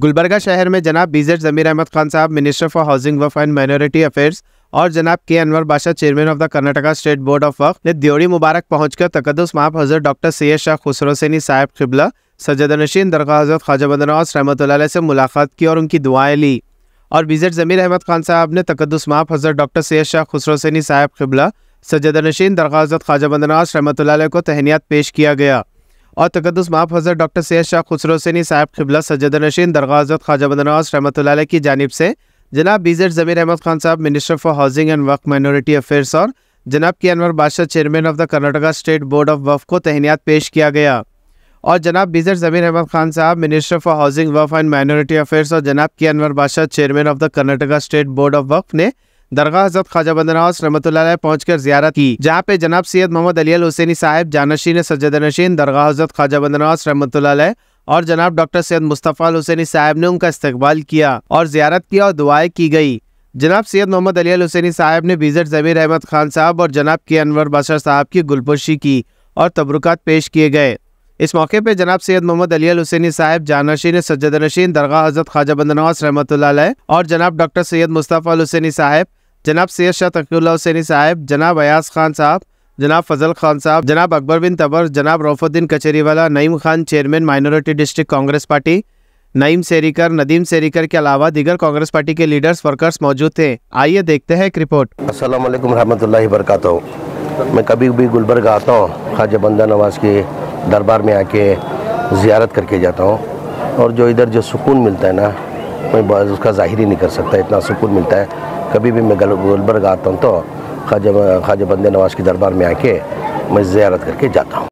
गुलबर्गा शहर में जनाब बीजेट जमीर अहमद खान साहब मिनिस्टर फॉर हाउसिंग वफ एंड माइनॉरिटी अफेयर्स और जनाब K Anwar Badshah chairman of the Karnataka state board of वक्फ ने द्योड़ी मुबारक पहुंचकर तकदस माप हजर डॉक्टर सैयद शाह खुसरोसैनी साहब खिबला सजद नशीन दरगाह हजरत ख्वाजा बदनवास रहमत से मुलाकात की और उनकी दुआएं ली और बीजेट जमीर अहमद खान साहब ने तकदस माफ हजर डॉक्टर सैयद शाह खुसरोसैनी साहब खिबला सजद नशीन दरगाह हजरत ख्वाजा बदनवास रहमत को तहनियात पेश किया गया और तकदस माफ हज़रत डॉक्टर सैद शाह खुसरोसैनी साहब खिबला सजद नशीन दरगाजत ख्वाजा बदनवास रहमत की जानब से जनाब बीजेट जमीर अहमद खान साहब मिनिस्टर फॉर हाउसिंग एंड वक्फ माइनॉरिटी अफेयर्स और जनाब K Anwar Badshah chairman of the Karnataka state board of वफ को तहनियात पेश किया गया और जनाब बीजेट जमीर अहमद खान साहब मिनिस्टर फॉर हाउसिंग वफ एंड माइनॉरिटी अफेयर्स और जनाब K Anwar Badshah chairman of the Karnataka state board of वफ ने दरगाह हजरत ख्वाजा बंदनवास रमत पहुँच कर जियारत की जहाँ पे जनाब सैयद मोहम्मद अली हुसैनी साहब जानशीन सज्जद नशीन दरगाह हजरत ख्वाजा बंदनवास रहमत और जनाब डॉक्टर सैयद मुस्तफ़ा हुसैनी साहब ने उनका इस्तेबाल किया और जियारत किया और दुआएं की गई जनाब सैयद मोहम्मद अली हुसैनी साहब ने बीजर जमीर अहमद खान साहब और जनाब के अनवर बाशा साहब की गुलपोशी की और तबरुक पेश किए गए इस मौके पर जनाब सैयद मोहम्मद अली हुसैनी साहब जानशीन सज्जद नशीन दरगाह हजरत ख्वाजा बंदनवास रमत और जनाब डॉक्टर सैयद मुस्तफ़ा हुसैनी साहब जनाब सैद शाह तकील हुसैनी साहब जनाब अयास खान साहब जनाब फजल खान साहब जनाब अकबर बिन तबर जनाब Raufuddin Kacheriwala Naeem Khan chairman minority district Congress party Naeem Serikar Nadeem Serikar के अलावा दीगर कांग्रेस पार्टी के लीडर्स वर्कर्स मौजूद थे आइए देखते हैं एक रिपोर्ट असलम वरहमल वरक मैं कभी भी गुलबर्ग आता हूँ ख्वाजा बंदा नवाज के दरबार में आके ज़्यारत करके जाता हूँ और जो इधर जो सुकून मिलता है ना मैं उसका ज़ाहिर ही नहीं कर सकता इतना सुकून मिलता है कभी भी मैं गल गुलबर्ग आता हूँ तो ख्वाजा ख्वाजा बंदे नवाज के दरबार में आके मैं ज़्यारत करके जाता हूँ